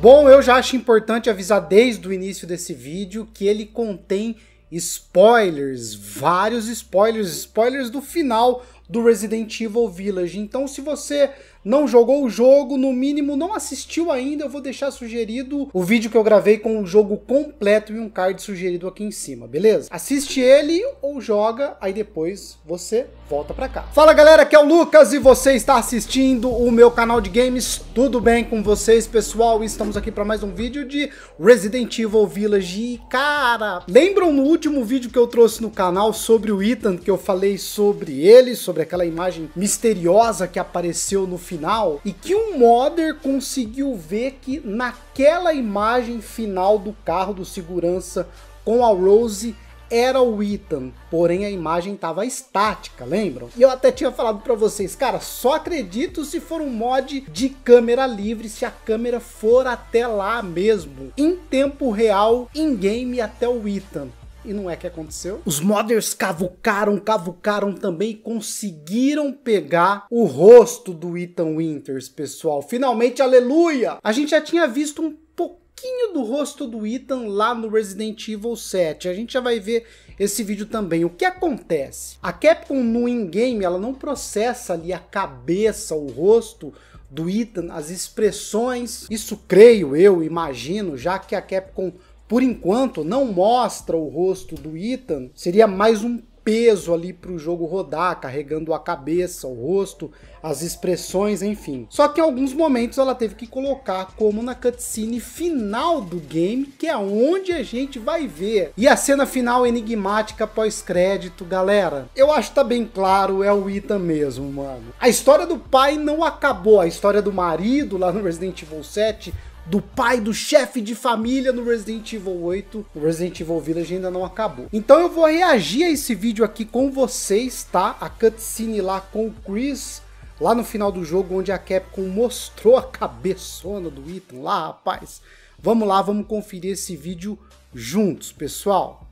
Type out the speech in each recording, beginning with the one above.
Bom, eu já acho importante avisar desde o início desse vídeo que ele contém spoilers, vários spoilers, spoilers do final do Resident Evil Village. Então, se você não jogou o jogo, no mínimo não assistiu ainda, eu vou deixar sugerido o vídeo que eu gravei com o jogo completo e um card sugerido aqui em cima, beleza? Assiste ele ou joga, aí depois você volta pra cá. Fala galera, aqui é o Lucas e você está assistindo o meu canal de games. Tudo bem com vocês, pessoal? Estamos aqui para mais um vídeo de Resident Evil Village. E cara, lembram no último vídeo que eu trouxe no canal sobre o Ethan, que eu falei sobre ele, sobre aquela imagem misteriosa que apareceu no final e que um modder conseguiu ver que naquela imagem final do carro do segurança com a Rose era o Ethan, porém a imagem estava estática, lembram? E eu até tinha falado para vocês, cara, só acredito se for um mod de câmera livre, se a câmera for até lá mesmo, em tempo real, em game até o Ethan. E não é que aconteceu. Os modders cavucaram, cavucaram também e conseguiram pegar o rosto do Ethan Winters, pessoal. Finalmente, aleluia! A gente já tinha visto um pouquinho do rosto do Ethan lá no Resident Evil 7. A gente já vai ver esse vídeo também. O que acontece? A Capcom no in-game, ela não processa ali a cabeça, o rosto do Ethan, as expressões. Isso creio eu, imagino, já que a Capcom por enquanto, não mostra o rosto do Ethan, seria mais um peso ali para o jogo rodar, carregando a cabeça, o rosto, as expressões, enfim. Só que em alguns momentos ela teve que colocar como na cutscene final do game, que é onde a gente vai ver. E a cena final enigmática pós-crédito, galera. Eu acho que tá bem claro, é o Ethan mesmo, mano. A história do pai não acabou, a história do marido lá no Resident Evil 7 do pai do chefe de família no Resident Evil 8. O Resident Evil Village ainda não acabou. Então eu vou reagir a esse vídeo aqui com vocês, tá? A cutscene lá com o Chris lá no final do jogo, onde a Capcom mostrou a cabeçona do Ethan lá, rapaz. Vamos lá, vamos conferir esse vídeo juntos, pessoal.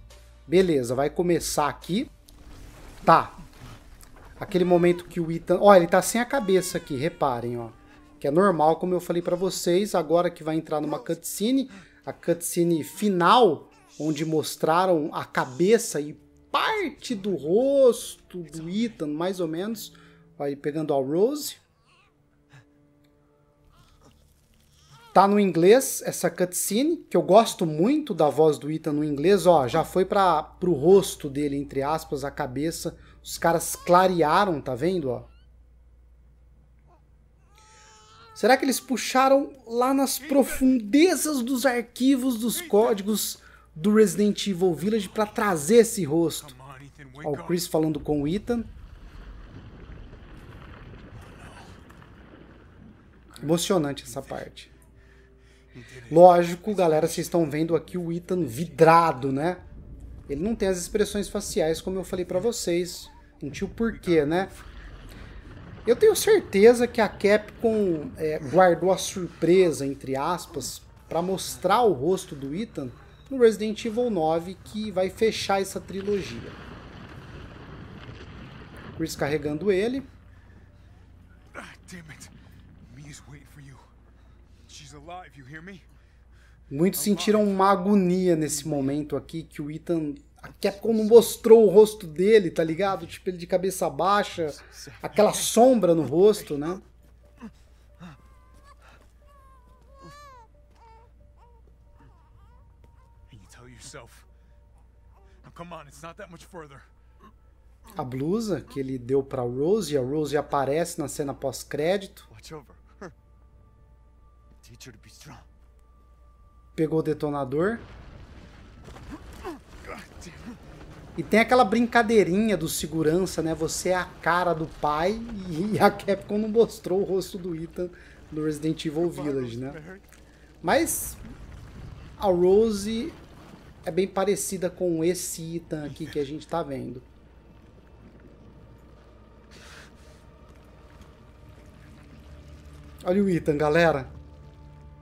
Beleza, vai começar aqui. Tá. Aquele momento que o Ethan... Ó, ele tá sem a cabeça aqui, reparem, ó que é normal, como eu falei para vocês, agora que vai entrar numa cutscene, a cutscene final, onde mostraram a cabeça e parte do rosto do Ethan, mais ou menos, aí pegando a Rose. Tá no inglês essa cutscene, que eu gosto muito da voz do Ethan no inglês, ó, já foi para pro rosto dele, entre aspas, a cabeça. Os caras clarearam, tá vendo, ó? Será que eles puxaram lá nas profundezas dos arquivos dos códigos do Resident Evil Village para trazer esse rosto? Ó, o Chris falando com o Ethan. Emocionante essa parte. Lógico, galera, vocês estão vendo aqui o Ethan vidrado, né? Ele não tem as expressões faciais, como eu falei para vocês. Não tinha o porquê, né? Eu tenho certeza que a Capcom é, guardou a surpresa, entre aspas, para mostrar o rosto do Ethan no Resident Evil 9, que vai fechar essa trilogia. Chris carregando ele. Ah, Muitos sentiram uma agonia nesse momento aqui que o Ethan que Capcom não mostrou o rosto dele, tá ligado? Tipo, ele de cabeça baixa, aquela sombra no rosto, né? A blusa que ele deu pra Rose, a Rose aparece na cena pós-crédito. Pegou o detonador. E tem aquela brincadeirinha do segurança, né? Você é a cara do pai e a Capcom não mostrou o rosto do Ethan no Resident Evil Village, né? Mas a Rose é bem parecida com esse Ethan aqui que a gente tá vendo. Olha o Ethan, galera.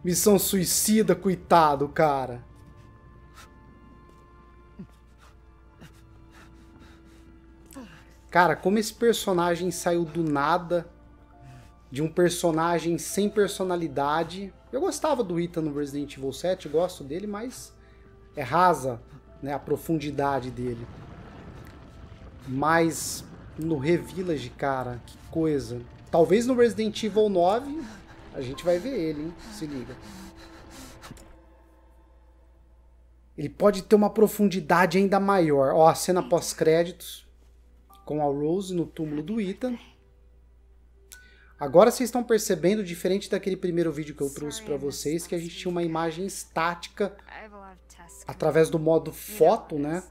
Missão suicida, coitado, cara. Cara, como esse personagem saiu do nada, de um personagem sem personalidade. Eu gostava do Ita no Resident Evil 7, gosto dele, mas é rasa né, a profundidade dele. Mas no Revillage, cara, que coisa. Talvez no Resident Evil 9 a gente vai ver ele, hein? Se liga. Ele pode ter uma profundidade ainda maior. Ó, a cena pós-créditos com a Rose no túmulo do Ethan. Agora vocês estão percebendo, diferente daquele primeiro vídeo que eu trouxe para vocês, que a gente tinha uma imagem estática através do modo foto, né?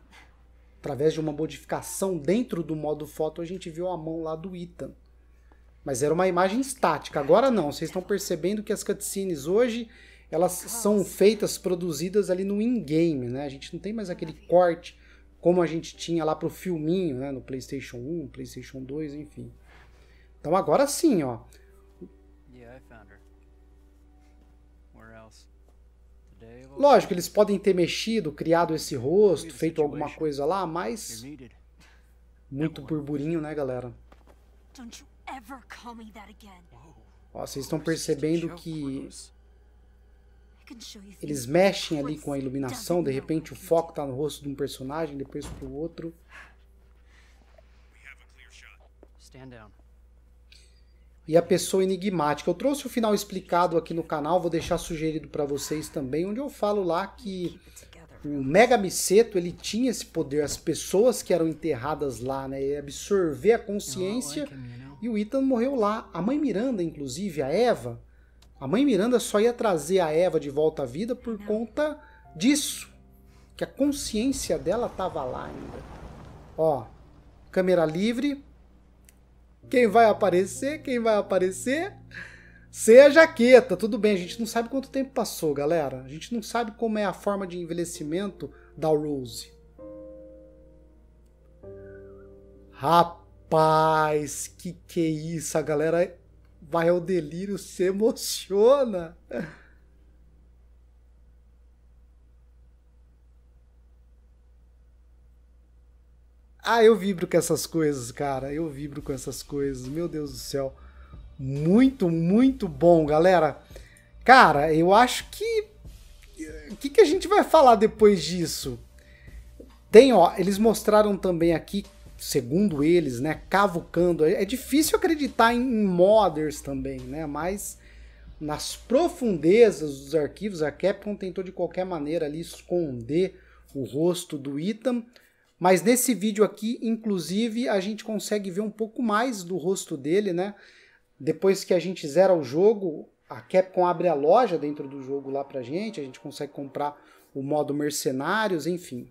Através de uma modificação dentro do modo foto, a gente viu a mão lá do Ethan. Mas era uma imagem estática. Agora não, vocês estão percebendo que as cutscenes hoje, elas são feitas, produzidas ali no in-game, né? A gente não tem mais aquele corte como a gente tinha lá pro filminho, né, no PlayStation 1, PlayStation 2, enfim. Então agora sim, ó. Yeah, Lógico, eles podem ter mexido, criado esse rosto, feito alguma coisa lá, mas muito burburinho, né, galera? Ó, vocês estão percebendo que eles mexem ali com a iluminação, de repente o foco está no rosto de um personagem, depois para o outro. E a pessoa enigmática. Eu trouxe o final explicado aqui no canal, vou deixar sugerido para vocês também, onde eu falo lá que o Mega Miceto, ele tinha esse poder, as pessoas que eram enterradas lá, né, absorver a consciência, é e o Ethan morreu lá. A mãe Miranda, inclusive, a Eva, a mãe Miranda só ia trazer a Eva de volta à vida por conta disso. Que a consciência dela estava lá ainda. Ó, câmera livre. Quem vai aparecer? Quem vai aparecer? Seja a jaqueta, tudo bem, a gente não sabe quanto tempo passou, galera. A gente não sabe como é a forma de envelhecimento da Rose. Rapaz, que que é isso? A galera vai ao é delírio, se emociona. Ah, eu vibro com essas coisas, cara. Eu vibro com essas coisas. Meu Deus do céu. Muito, muito bom, galera. Cara, eu acho que. O que, que a gente vai falar depois disso? Tem, ó, eles mostraram também aqui segundo eles, né, cavucando. É, é difícil acreditar em modders também, né? Mas nas profundezas dos arquivos, a Capcom tentou de qualquer maneira ali esconder o rosto do Itam. Mas nesse vídeo aqui, inclusive, a gente consegue ver um pouco mais do rosto dele, né? Depois que a gente zera o jogo, a Capcom abre a loja dentro do jogo lá pra gente, a gente consegue comprar o modo mercenários, enfim.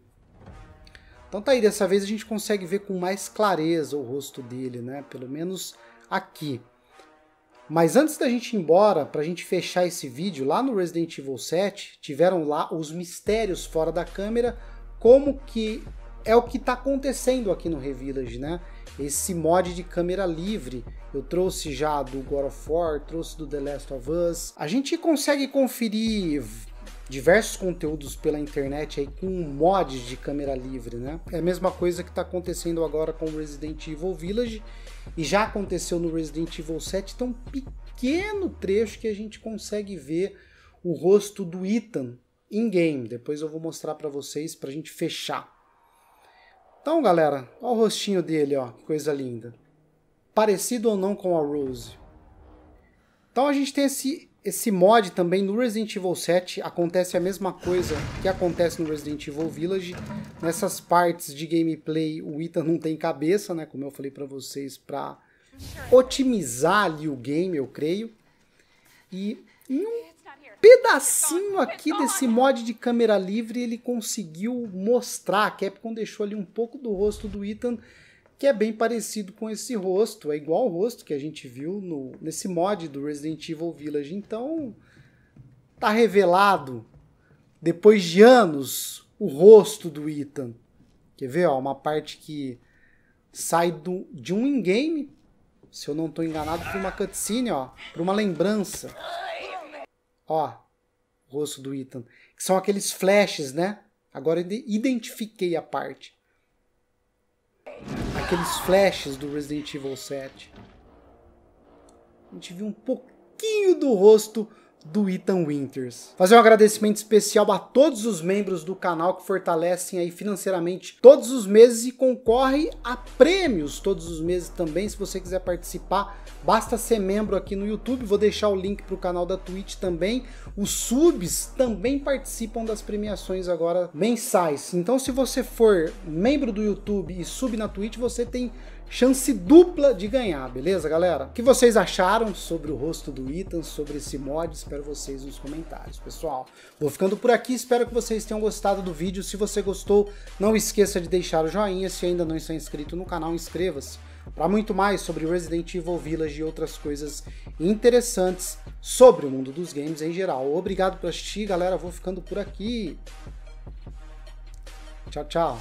Então tá aí, dessa vez a gente consegue ver com mais clareza o rosto dele, né? Pelo menos aqui. Mas antes da gente ir embora, para a gente fechar esse vídeo, lá no Resident Evil 7, tiveram lá os mistérios fora da câmera, como que é o que está acontecendo aqui no Revillage, né? Esse mod de câmera livre, eu trouxe já do God of War, trouxe do The Last of Us. A gente consegue conferir diversos conteúdos pela internet aí com mods de câmera livre, né? É a mesma coisa que está acontecendo agora com Resident Evil Village e já aconteceu no Resident Evil 7, tão pequeno trecho que a gente consegue ver o rosto do Ethan em game. Depois eu vou mostrar para vocês para a gente fechar. Então, galera, olha o rostinho dele, ó, que coisa linda. Parecido ou não com a Rose. Então a gente tem esse esse mod também no Resident Evil 7 acontece a mesma coisa que acontece no Resident Evil Village. Nessas partes de gameplay, o Ethan não tem cabeça, né? Como eu falei para vocês, para otimizar ali o game, eu creio. E em um pedacinho aqui desse mod de câmera livre, ele conseguiu mostrar. A Capcom deixou ali um pouco do rosto do Ethan que é bem parecido com esse rosto, é igual o rosto que a gente viu no, nesse mod do Resident Evil Village. Então, tá revelado, depois de anos, o rosto do Ethan. Quer ver? Ó, uma parte que sai do, de um in-game, se eu não estou enganado, por uma cutscene, ó, para uma lembrança. Ó, o rosto do Ethan. Que são aqueles flashes, né? Agora eu identifiquei a parte aqueles flashes do Resident Evil 7. A gente viu um pouquinho do rosto do Ethan Winters. Fazer um agradecimento especial a todos os membros do canal que fortalecem aí financeiramente todos os meses e concorre a prêmios todos os meses também. Se você quiser participar, basta ser membro aqui no YouTube. Vou deixar o link para o canal da Twitch também. Os subs também participam das premiações agora mensais. Então, se você for membro do YouTube e sub na Twitch, você tem chance dupla de ganhar, beleza, galera? O que vocês acharam sobre o rosto do Ethan, sobre esse mod? Espero vocês nos comentários, pessoal. Vou ficando por aqui, espero que vocês tenham gostado do vídeo. Se você gostou, não esqueça de deixar o joinha. Se ainda não está inscrito no canal, inscreva-se para muito mais sobre Resident Evil Village e outras coisas interessantes sobre o mundo dos games em geral. Obrigado por assistir, galera. Vou ficando por aqui. Tchau, tchau.